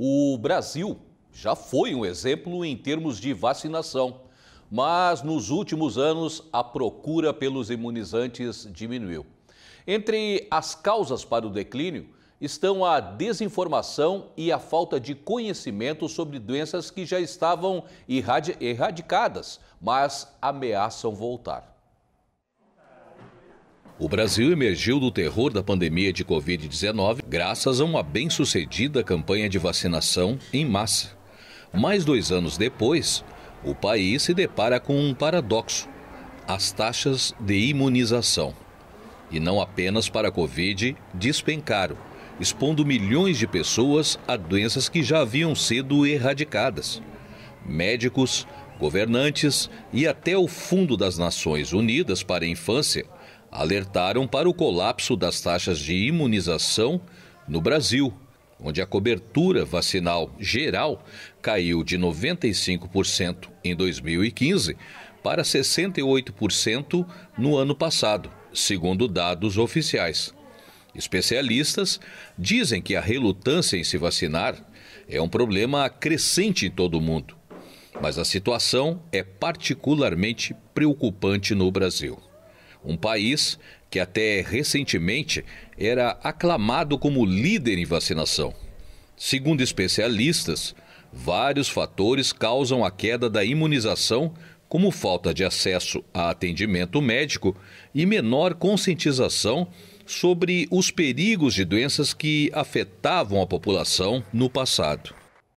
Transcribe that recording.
O Brasil já foi um exemplo em termos de vacinação, mas nos últimos anos a procura pelos imunizantes diminuiu. Entre as causas para o declínio estão a desinformação e a falta de conhecimento sobre doenças que já estavam erradicadas, mas ameaçam voltar. O Brasil emergiu do terror da pandemia de Covid-19 graças a uma bem-sucedida campanha de vacinação em massa. Mais dois anos depois, o país se depara com um paradoxo: as taxas de imunização. E não apenas para a Covid, despencaram, expondo milhões de pessoas a doenças que já haviam sido erradicadas. Médicos, governantes e até o Fundo das Nações Unidas para a Infância alertaram para o colapso das taxas de imunização no Brasil, onde a cobertura vacinal geral caiu de 95% em 2015 para 68% no ano passado, segundo dados oficiais. Especialistas dizem que a relutância em se vacinar é um problema crescente em todo o mundo, mas a situação é particularmente preocupante no Brasil um país que até recentemente era aclamado como líder em vacinação. Segundo especialistas, vários fatores causam a queda da imunização, como falta de acesso a atendimento médico e menor conscientização sobre os perigos de doenças que afetavam a população no passado.